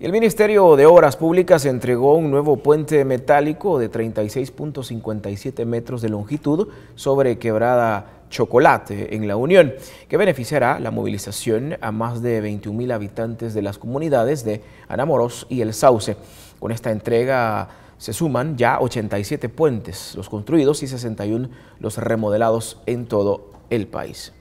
El Ministerio de Obras Públicas entregó un nuevo puente metálico de 36.57 metros de longitud sobre quebrada Chocolate en La Unión, que beneficiará la movilización a más de 21.000 mil habitantes de las comunidades de Anamoros y El Sauce. Con esta entrega se suman ya 87 puentes, los construidos y 61 los remodelados en todo el país.